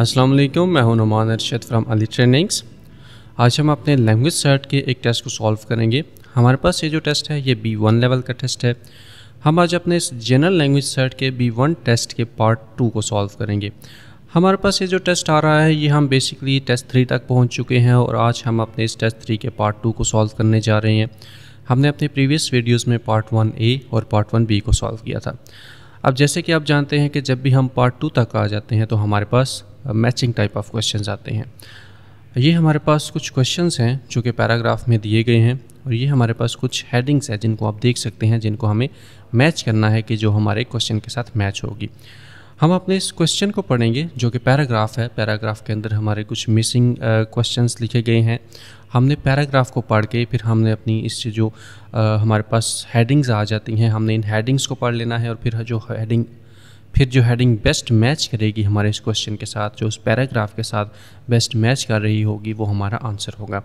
अस्सलाम वालेकुम मैं हूं नुमान अरशद फ्राम अली ट्रेनिंग्स आज हम अपने लैंग्वेज सर्ट के एक टेस्ट को सॉल्व करेंगे हमारे पास ये जो टेस्ट है ये बी वन लेवल का टेस्ट है हम आज अपने इस जनरल लैंग्वेज सर्ट के बी वन टेस्ट के पार्ट टू को सॉल्व करेंगे हमारे पास ये जो टेस्ट आ रहा है ये हम बेसिकली टेस्ट थ्री तक पहुँच चुके हैं और आज हम अपने इस टेस्ट थ्री के पार्ट टू को सॉल्व करने जा रहे हैं हमने अपने प्रीवियस वीडियोज़ में पार्ट वन ए और पार्ट वन बी को सॉल्व किया था अब जैसे कि आप जानते हैं कि जब भी हम पार्ट टू तक आ जाते हैं तो हमारे पास मैचिंग टाइप ऑफ क्वेश्चन आते हैं ये हमारे पास कुछ क्वेश्चन हैं जो कि पैराग्राफ में दिए गए हैं और ये हमारे पास कुछ हेडिंग्स हैं जिनको आप देख सकते हैं जिनको हमें मैच करना है कि जो हमारे क्वेश्चन के साथ मैच होगी हम अपने इस क्वेश्चन को पढ़ेंगे जो कि पैराग्राफ है पैराग्राफ के अंदर हमारे कुछ मिसिंग uh, लिखे गए हैं हमने पैराग्राफ को पढ़ के फिर हमने अपनी इससे जो uh, हमारे पास हेडिंग्स आ जाती हैं हमने इन हेडिंग्स को पढ़ लेना है और फिर जो हेडिंग फिर जो हेडिंग बेस्ट मैच करेगी हमारे इस क्वेश्चन के साथ जो उस पैराग्राफ के साथ बेस्ट मैच कर रही होगी वो हमारा आंसर होगा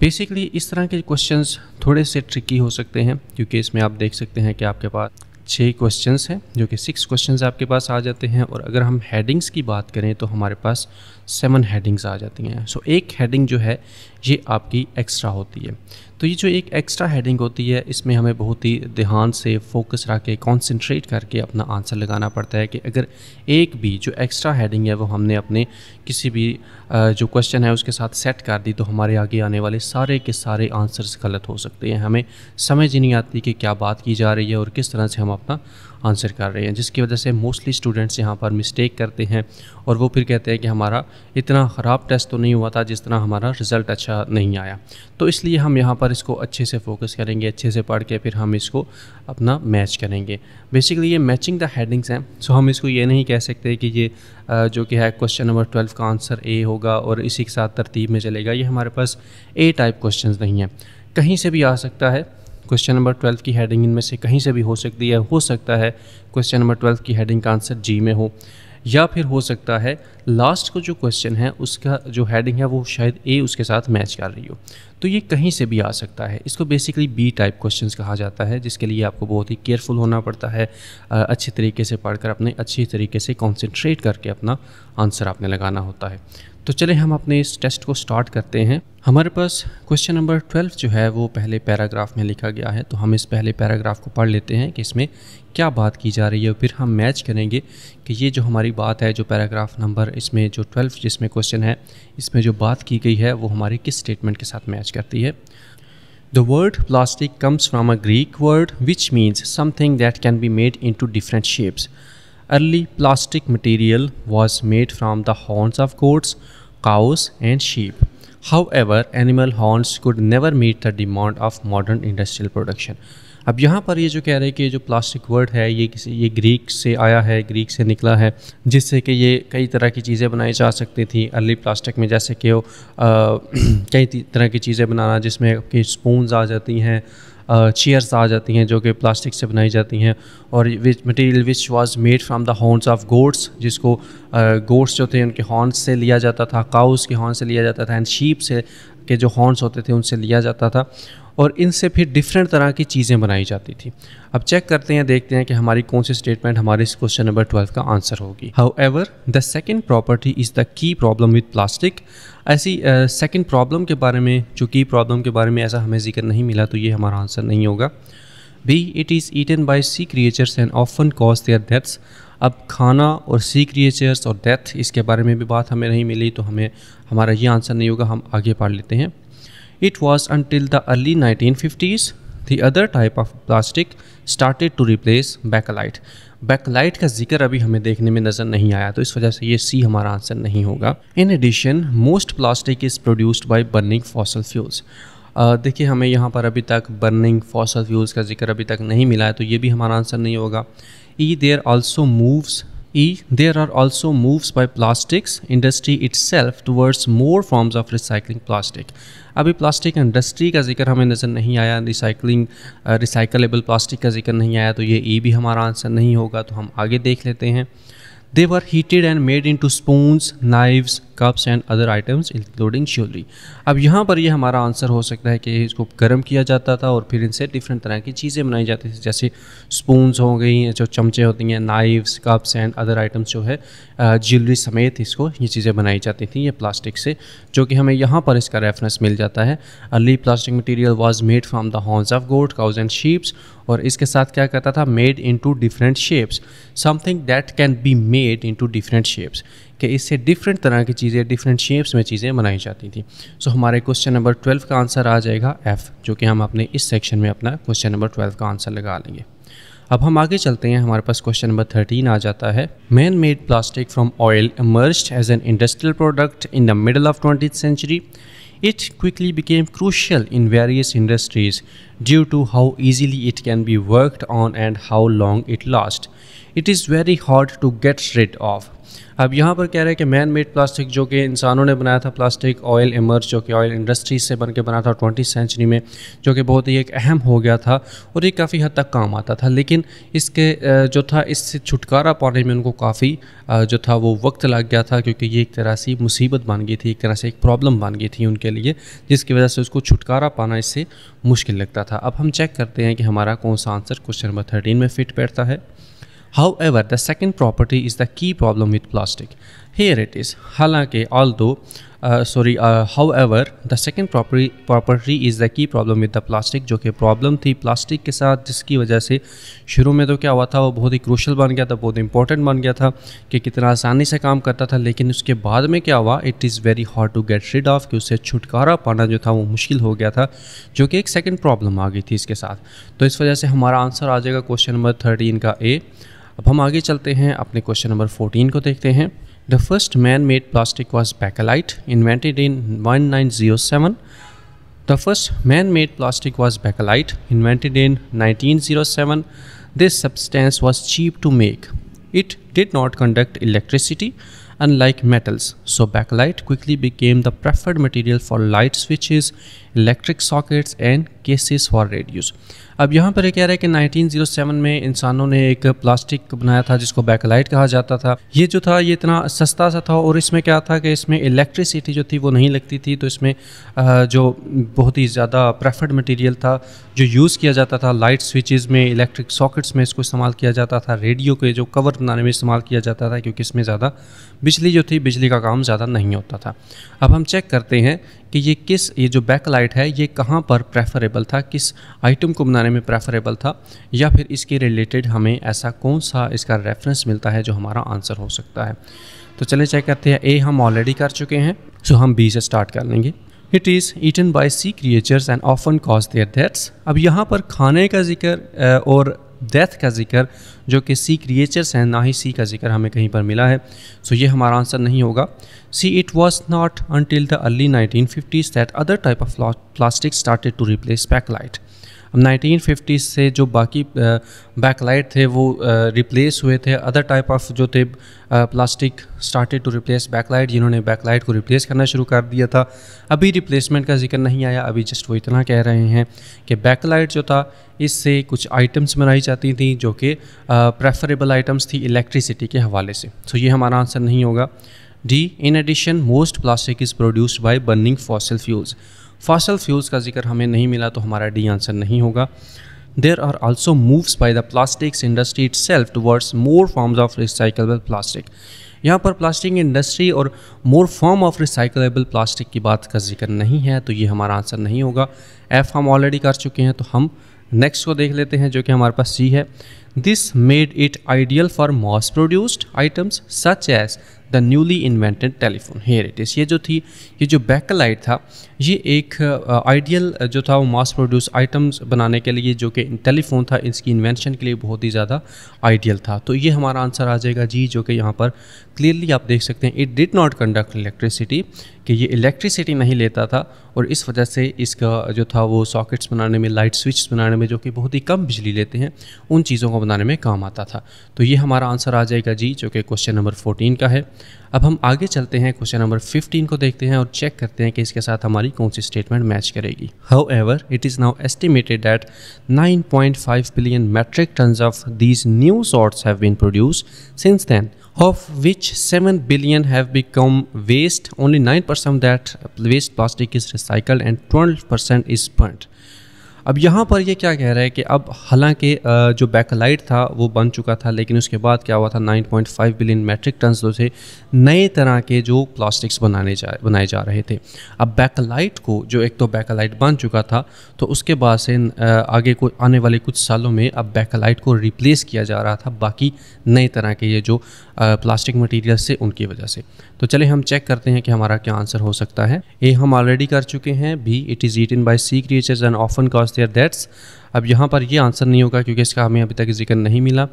बेसिकली इस तरह के क्वेश्चंस थोड़े से ट्रिकी हो सकते हैं क्योंकि इसमें आप देख सकते हैं कि आपके पास छः क्वेश्चंस हैं जो कि सिक्स क्वेश्चंस आपके पास आ जाते हैं और अगर हम हेडिंग्स की बात करें तो हमारे पास सेवन हेडिंग्स आ जाती हैं सो so, एक हेडिंग जो है ये आपकी एक्स्ट्रा होती है तो ये जो एक एक्स्ट्रा हेडिंग होती है इसमें हमें बहुत ही ध्यान से फोकस रख के कॉन्सेंट्रेट करके अपना आंसर लगाना पड़ता है कि अगर एक भी जो एक्स्ट्रा हेडिंग है वो हमने अपने किसी भी जो क्वेश्चन है उसके साथ सेट कर दी तो हमारे आगे आने वाले सारे के सारे आंसर्स गलत हो सकते हैं हमें समझ ही नहीं आती कि क्या बात की जा रही है और किस तरह से हम अपना आंसर कर रहे हैं जिसकी वजह से मोस्टली स्टूडेंट्स यहाँ पर मिस्टेक करते हैं और वो फिर कहते हैं कि हमारा इतना ख़राब टेस्ट तो नहीं हुआ था जिस तरह हमारा रिज़ल्ट अच्छा नहीं आया तो इसलिए हम यहाँ पर इसको अच्छे से फोकस करेंगे अच्छे से पढ़ के फिर हम इसको अपना मैच करेंगे बेसिकली ये मैचिंग द हेडिंग्स हैं सो हम इसको ये नहीं कह सकते कि ये जो कि है क्वेश्चन नंबर ट्वेल्व का आंसर ए होगा और इसी के साथ तरतीब में चलेगा ये हमारे पास ए टाइप क्वेश्चन नहीं हैं कहीं से भी आ सकता है क्वेश्चन नंबर ट्वेल्थ की हेडिंग इनमें से कहीं से भी हो सकती है हो सकता है क्वेश्चन नंबर ट्वेल्थ की हेडिंग का आंसर जी में हो या फिर हो सकता है लास्ट को जो क्वेश्चन है उसका जो हेडिंग है वो शायद ए उसके साथ मैच कर रही हो तो ये कहीं से भी आ सकता है इसको बेसिकली बी टाइप क्वेश्चन कहा जाता है जिसके लिए आपको बहुत ही केयरफुल होना पड़ता है अच्छे तरीके से पढ़कर अपने अच्छे तरीके से कॉन्सेंट्रेट करके अपना आंसर आपने लगाना होता है तो चले हम अपने इस टेस्ट को स्टार्ट करते हैं हमारे पास क्वेश्चन नंबर ट्वेल्व जो है वो पहले पैराग्राफ में लिखा गया है तो हम इस पहले पैराग्राफ को पढ़ लेते हैं कि इसमें क्या बात की जा रही है फिर हम मैच करेंगे कि ये जो हमारी बात है जो पैराग्राफ नंबर इसमें जो ट्वेल्व जिसमें क्वेश्चन है इसमें जो बात की गई है वो हमारे किस स्टेटमेंट के साथ मैच करती है the word plastic comes from a Greek word which means something that can be made into different shapes Early plastic material was made from the horns of goats, cows, and sheep. However, animal horns could never meet the demand of modern industrial production. अब यहाँ पर ये जो कह रहे हैं कि जो प्लास्टिक वर्ड है ये किसी ये ग्रीक से आया है ग्रीक से निकला है जिससे कि ये कई तरह की चीज़ें बनाई जा सकती थी अर्ली प्लास्टिक में जैसे कि वो कई तरह की चीज़ें बनाना जिसमें आपकी स्पून्स आ जाती हैं चेयर्स आ जाती हैं जो कि प्लास्टिक से बनाई जाती हैं और which material which was made from the horns of goats जिसको गोड्स जो थे उनके हॉर्न्स से लिया जाता था काउस के हॉर्न से लिया जाता था एंड शीप से के जो हॉर्न्स होते थे उनसे लिया जाता था और इनसे फिर डिफरेंट तरह की चीज़ें बनाई जाती थी अब चेक करते हैं देखते हैं कि हमारी कौन सी स्टेटमेंट हमारे इस क्वेश्चन नंबर ट्वेल्व का आंसर होगी however the second property is the key problem with plastic ऐसी सेकेंड uh, प्रॉब्लम के बारे में जो की प्रॉब्लम के बारे में ऐसा हमें जिक्र नहीं मिला तो ये हमारा आंसर नहीं होगा B it is eaten by sea creatures and often cause their deaths अब खाना और सी क्रिएचर्स और डेथ इसके बारे में भी बात हमें नहीं मिली तो हमें हमारा ये आंसर नहीं होगा हम आगे पढ़ लेते हैं It was until the early 1950s the other type of plastic started to replace bakelite. Bakelite का जिक्र अभी हमें देखने में नज़र नहीं आया तो इस वजह से ये सी हमारा आंसर नहीं होगा in addition most plastic is produced by burning fossil fuels देखिए हमें यहाँ पर अभी तक बर्निंग फॉसल फ्यूल्स का जिक्र अभी तक नहीं मिला है तो ये भी हमारा आंसर नहीं होगा E there also moves E. There are also moves by plastics industry itself towards more forms of recycling plastic. अभी प्लास्टिक इंडस्ट्री का जिक्र हमें नज़र नहीं आया रिसाइकलिंग रिसाइकलेबल प्लास्टिक का जिक्र नहीं आया तो ये ई e भी हमारा आंसर नहीं होगा तो हम आगे देख लेते हैं they were heated and made into spoon knives cups and other items including jewellery अब यहाँ पर ये यह हमारा आंसर हो सकता है कि इसको गर्म किया जाता था और फिर इनसे डिफरेंट तरह की चीज़ें बनाई जाती थी जैसे स्पून हो गई जो चमचे होती हैं knives cups and other items जो है ज्वेलरी समेत इसको ये चीज़ें बनाई जाती थी ये प्लास्टिक से जो कि हमें यहाँ पर इसका रेफरेंस मिल जाता है early plastic material was made from the horns of goats cows and sheeps और इसके साथ क्या कहता था made into different shapes something that can be made into different shapes कि इससे डिफरेंट तरह की चीज़ें डिफरेंट शेप्स में चीज़ें बनाई जाती थी सो so, हमारे क्वेश्चन नंबर ट्वेल्व का आंसर आ जाएगा एफ़ जो कि हम अपने इस सेक्शन में अपना क्वेश्चन नंबर ट्वेल्व का आंसर लगा लेंगे अब हम आगे चलते हैं हमारे पास क्वेश्चन नंबर थर्टीन आ जाता है man made plastic from oil emerge as an industrial product in the middle of twenty century it quickly became crucial in various industries due to how easily it can be worked on and how long it lasts. It is very hard to get rid of. अब यहाँ पर कह रहे हैं कि man made plastic जो कि इंसानों ने बनाया था प्लास्टिक ऑयल इमर्ज जो कि ऑयल इंडस्ट्री से बन के बना था ट्वेंटी सेंचुरी में जो कि बहुत ही एक अहम हो गया था और ये काफ़ी हद तक काम आता था लेकिन इसके जो था इससे छुटकारा पाने में उनको काफ़ी जो था वो वक्त लग गया था क्योंकि ये एक तरह से मुसीबत बन गई थी एक तरह से एक प्रॉब्लम बन गई थी उनके लिए जिसकी वजह से उसको छुटकारा पाना इससे मुश्किल लगता करता था अब हम चेक करते हैं कि हमारा कौन सा आंसर क्वेश्चन नंबर थर्टीन में फिट बैठता है however the second property is the key problem with plastic here it is हालांकि although sorry however the second property property is the key problem with the plastic जो कि problem थी plastic के साथ जिसकी वजह से शुरू में तो क्या हुआ था वो बहुत ही crucial बन गया था बहुत important बन गया था कि कितना आसानी से काम करता था लेकिन उसके बाद में क्या हुआ it is very hard to get rid of कि उससे छुटकारा पाना जो था वो मुश्किल हो गया था जो कि एक सेकेंड प्रॉब्लम आ गई थी इसके साथ तो इस वजह से हमारा आंसर आ जाएगा क्वेश्चन नंबर थर्टीन का ए अब हम आगे चलते हैं अपने क्वेश्चन नंबर फोर्टीन को देखते हैं The first man-made plastic was bakelite, invented in 1907. The first man-made plastic was bakelite, invented in 1907. This substance was cheap to make. It did not conduct electricity, unlike metals, so bakelite quickly became the preferred material for light switches, electric sockets, and cases for radios. अब यहाँ पर कह रहा है कि 1907 में इंसानों ने एक प्लास्टिक बनाया था जिसको बैकलाइट कहा जाता था ये जो था ये इतना सस्ता सा था और इसमें क्या था कि इसमें इलेक्ट्रिसिटी जो थी वो नहीं लगती थी तो इसमें जो बहुत ही ज़्यादा प्रेफर्ड मटेरियल था जो यूज़ किया जाता था लाइट स्विचेज़ में इलेक्ट्रिक सॉकेट्स में इसको इस्तेमाल किया जाता था रेडियो के जो कवर बनाने में इस्तेमाल किया जाता था क्योंकि इसमें ज़्यादा बिजली जो थी बिजली का काम ज़्यादा नहीं होता था अब हम चेक करते हैं कि ये किस ये जो बैकलाइट है ये कहाँ पर प्रेफरेबल था किस आइटम को बनाने ज़माने में प्रेफरेबल था या फिर इसके रिलेटेड हमें ऐसा कौन सा इसका रेफरेंस मिलता है जो हमारा आंसर हो सकता है तो चले चेक करते हैं ए हम ऑलरेडी कर चुके हैं सो हम बी से स्टार्ट कर लेंगे it is eaten by sea creatures and often cause their deaths अब यहाँ पर खाने का जिक्र और डेथ का जिक्र जो कि सी क्रिएचर्स हैं ना ही सी का जिक्र हमें कहीं पर मिला है सो so ये हमारा आंसर नहीं होगा C it was not until the early nineteen fifties that other type of plastic started to replace Bakelite अब 1950 से जो बाकी बैकलाइट थे वो रिप्लेस हुए थे अदर टाइप ऑफ जो थे plastic started to replace Bakelite जिन्होंने बैकलाइट को रिप्लेस करना शुरू कर दिया था अभी रिप्लेसमेंट का जिक्र नहीं आया अभी जस्ट वो इतना कह रहे हैं कि बैकलाइट जो था इससे कुछ आइटम्स बनाई जाती थी जो कि प्रेफरेबल आइटम्स थी इलेक्ट्रिसिटी के हवाले से सो ये हमारा आंसर नहीं होगा D in addition most plastic is produced by burning fossil fuels fossil fuels का जिक्र हमें नहीं मिला तो हमारा डी आंसर नहीं होगा there are also moves by the plastics industry itself towards more forms of recyclable plastic यहाँ पर प्लास्टिक इंडस्ट्री और more form of recyclable plastic की बात का जिक्र नहीं है तो ये हमारा आंसर नहीं होगा एफ़ हम ऑलरेडी कर चुके हैं तो हम नेक्स्ट को देख लेते हैं जो कि हमारे पास सी है this made it ideal for mass produced items such as the newly invented telephone here it is ये जो थी ये जो बैक लाइट था ये एक आइडियल uh, uh, जो था वो मास प्रोड्यूस आइटम्स बनाने के लिए जो कि टेलीफोन था इसकी इन्वेंशन के लिए बहुत ही ज़्यादा आइडियल था तो ये हमारा आंसर आ जाएगा जी जो कि यहाँ पर क्लियरली आप देख सकते हैं it did not conduct electricity कि ये इलेक्ट्रिसिटी नहीं लेता था और इस वजह से इसका जो था वो सॉकेट्स बनाने में लाइट स्विच बनाने में जो कि बहुत ही कम बिजली लेते हैं उन चीज़ों को बनाने में काम आता था तो ये हमारा आंसर आ जाएगा जी जो कि क्वेश्चन नंबर फोर्टीन का है अब हम आगे चलते हैं क्वेश्चन नंबर फिफ्टीन को देखते हैं और चेक करते हैं कि इसके साथ हमारी कौन सी स्टेटमेंट मैच करेगी however it is now estimated nine point five billion metric ton of these new sorts have been produce since then of which 7 billion have become waste only 9% of that waste plastic is recycled and 12% is burnt अब यहाँ पर ये क्या कह रहा है कि अब हालांकि जो बैकलाइट था वो बन चुका था लेकिन उसके बाद क्या हुआ था 9.5 बिलियन मैट्रिक टन जो थे नए तरह के जो प्लास्टिक्स बनाने जा बनाए जा रहे थे अब बैकलाइट को जो एक तो बैकलाइट बन चुका था तो उसके बाद से आगे को आने वाले कुछ सालों में अब बैकलाइट को रिप्लेस किया जा रहा था बाकी नए तरह के ये जो प्लास्टिक मटीरियल से उनकी वजह से तो चले हम चेक करते हैं कि हमारा क्या आंसर हो सकता है ए हम ऑलरेडी कर चुके हैं B it is eaten by sea creatures and often cause was their deaths अब यहाँ पर ये आंसर नहीं होगा क्योंकि इसका हमें अभी तक जिक्र नहीं मिला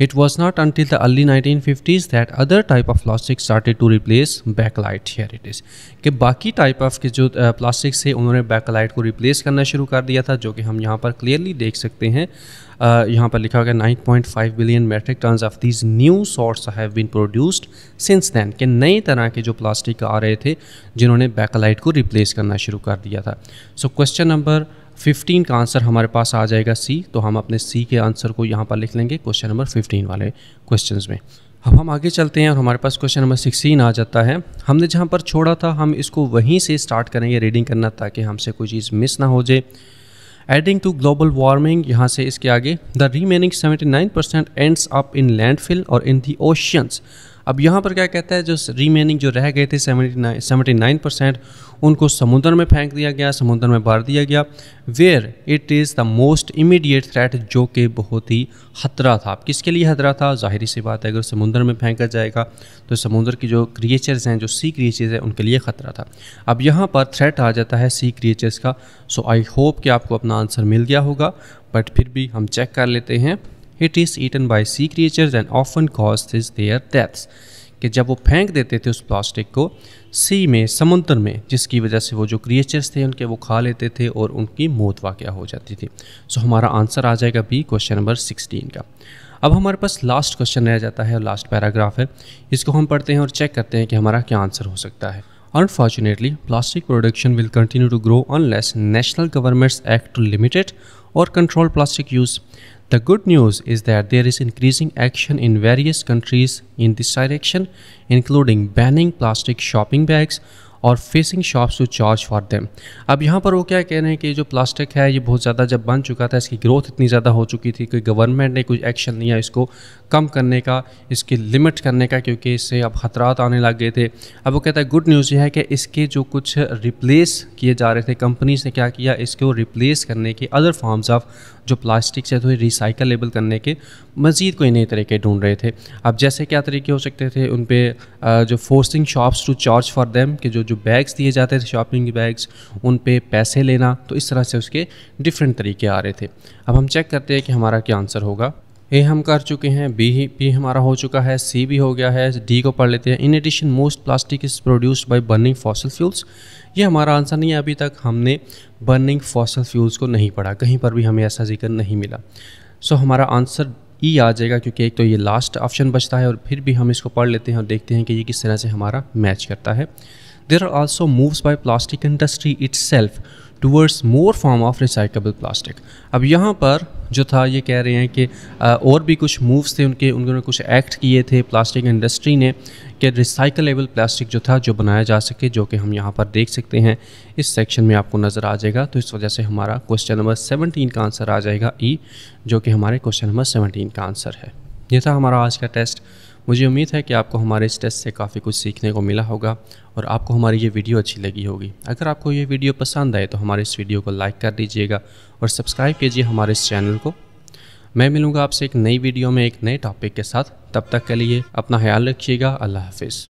it was not until the early nineteen fifties that other type of plastic started to replace Bakelite here it is कि बाकी टाइप ऑफ के जो प्लास्टिक्स थे उन्होंने बैकलाइट को रिप्लेस करना शुरू कर दिया था जो कि हम यहाँ पर क्लियरली देख सकते हैं uh, यहाँ पर लिखा nine point five billion metric ton of these new sorts have been produced since then के नए तरह के जो प्लास्टिक आ रहे थे जिन्होंने बैकलाइट को रिप्लेस करना शुरू कर दिया था सो क्वेश्चन नंबर फिफ्टीन का आंसर हमारे पास आ जाएगा सी तो हम अपने सी के आंसर को यहाँ पर लिख लेंगे क्वेश्चन नंबर फिफ्टीन वाले क्वेश्चन में अब हम आगे चलते हैं और हमारे पास क्वेश्चन नंबर सिक्सटीन आ जाता है हमने जहाँ पर छोड़ा था हम इसको वहीं से स्टार्ट करेंगे रीडिंग करना ताकि हमसे कोई चीज़ मिस ना हो जाए एडिंग टू ग्लोबल वार्मिंग यहाँ से इसके आगे the seventy nine percent ends up in landfill और इन दी ओशियंस अब यहाँ पर क्या कहता है जो रिमेनिंग जो रह गए थे सेवेंटी नाइन परसेंट उनको समुद्र में फेंक दिया गया समुद्र में मार दिया गया where it is the most immediate threat जो कि बहुत ही खतरा था किसके लिए खतरा था जाहिर सी बात है अगर समुद्र में फेंका जाएगा तो समुद्र की जो क्रिएचर्स हैं जो सी क्रिएचर्स हैं उनके लिए ख़तरा था अब यहाँ पर थ्रेट आ जाता है सी क्रिएचर्स का सो आई होप कि आपको अपना आंसर मिल गया होगा बट फिर भी हम चेक कर लेते हैं it is eaten by sea creatures and often cause is their deaths कि जब वो फेंक देते थे उस प्लास्टिक को सी में समुद्र में जिसकी वजह से वो जो क्रिएचर्स थे उनके वो खा लेते थे और उनकी मौत वाक़ हो जाती थी सो so, हमारा आंसर आ जाएगा बी क्वेश्चन नंबर सिक्सटीन का अब हमारे पास लास्ट क्वेश्चन रह जाता है और लास्ट पैराग्राफ है इसको हम पढ़ते हैं और चेक करते हैं कि हमारा क्या आंसर हो सकता है Unfortunately, plastic production will continue to grow unless national governments act to limit it or control plastic use. The good news is that there is increasing action in various countries in this direction, including banning plastic shopping bags और forcing shops to charge for them अब यहाँ पर वो क्या कह रहे हैं कि जो प्लास्टिक है ये बहुत ज़्यादा जब बन चुका था इसकी ग्रोथ इतनी ज़्यादा हो चुकी थी कि गवर्नमेंट ने कुछ एक्शन लिया इसको कम करने का इसकी लिमिट करने का क्योंकि इससे अब ख़तरात आने लग गए थे अब वो कहता है गुड न्यूज़ ये है कि इसके जो कुछ रिप्लेस किए जा रहे थे कंपनीज ने क्या किया इसको रिप्लेस करने के अदर फॉर्म्स ऑफ जो प्लास्टिक से थोड़ी रिसाइकलेबल करने के मज़ीद कोई नए तरीके ढूंढ रहे थे अब जैसे क्या तरीके हो सकते थे उन पर जो forcing shops to charge for them कि जो जो बैग्स दिए जाते थे शॉपिंग बैग्स उन पे पैसे लेना तो इस तरह से उसके डिफरेंट तरीके आ रहे थे अब हम चेक करते हैं कि हमारा क्या आंसर होगा ए हम कर चुके हैं बी बी हमारा हो चुका है सी भी हो गया है डी को पढ़ लेते हैं in addition most plastic is produced by burning fossil fuels ये हमारा आंसर नहीं है अभी तक हमने बर्निंग फॉसल फ्यूल्स को नहीं पढ़ा कहीं पर भी हमें ऐसा जिक्र नहीं मिला सो so, हमारा आंसर ई e आ जाएगा क्योंकि एक तो ये लास्ट ऑप्शन बचता है और फिर भी हम इसको पढ़ लेते हैं और देखते हैं कि ये किस तरह से हमारा मैच करता है there are also moves by plastic industry itself towards more form of recyclable plastic अब यहाँ पर जो था ये कह रहे हैं कि और भी कुछ मूव्स थे उनके उन्होंने कुछ एक्ट किए थे प्लास्टिक इंडस्ट्री ने कि रिसाइकलेबल प्लास्टिक जो था जो बनाया जा सके जो कि हम यहाँ पर देख सकते हैं इस सेक्शन में आपको नज़र आ जाएगा तो इस वजह से हमारा क्वेश्चन नंबर सेवनटीन का आंसर आ जाएगा ई e, जो कि हमारे क्वेश्चन नंबर सेवनटीन का आंसर है ये था हमारा आज का टेस्ट मुझे उम्मीद है कि आपको हमारे इस टेस्ट से काफ़ी कुछ सीखने को मिला होगा और आपको हमारी ये वीडियो अच्छी लगी होगी अगर आपको ये वीडियो पसंद आए तो हमारे इस वीडियो को लाइक कर दीजिएगा और सब्सक्राइब कीजिए हमारे इस चैनल को मैं मिलूँगा आपसे एक नई वीडियो में एक नए टॉपिक के साथ तब तक के लिए अपना ख्याल रखिएगा अल्लाह हाफिज़